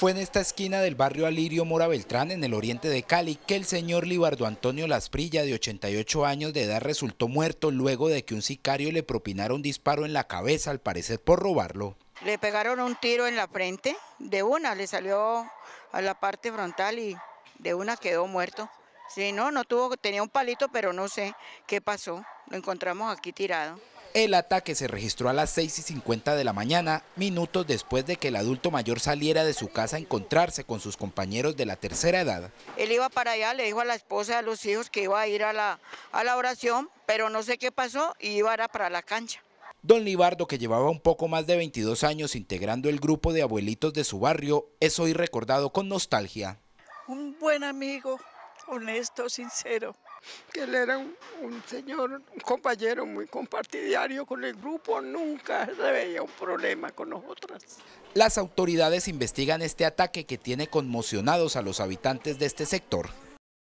Fue en esta esquina del barrio Alirio Mora Beltrán, en el oriente de Cali, que el señor Libardo Antonio Lasprilla, de 88 años de edad, resultó muerto luego de que un sicario le propinara un disparo en la cabeza, al parecer por robarlo. Le pegaron un tiro en la frente, de una, le salió a la parte frontal y de una quedó muerto. Sí, no, no tuvo, tenía un palito, pero no sé qué pasó. Lo encontramos aquí tirado. El ataque se registró a las 6 y 50 de la mañana, minutos después de que el adulto mayor saliera de su casa a encontrarse con sus compañeros de la tercera edad. Él iba para allá, le dijo a la esposa y a los hijos que iba a ir a la, oración, pero no sé qué pasó y iba a para la cancha. Don Libardo, que llevaba un poco más de 22 años integrando el grupo de abuelitos de su barrio, es hoy recordado con nostalgia. Un buen amigo, honesto, sincero que él era un, señor, un compañero muy compartidario con el grupo, nunca se veía un problema con nosotras. Las autoridades investigan este ataque que tiene conmocionados a los habitantes de este sector.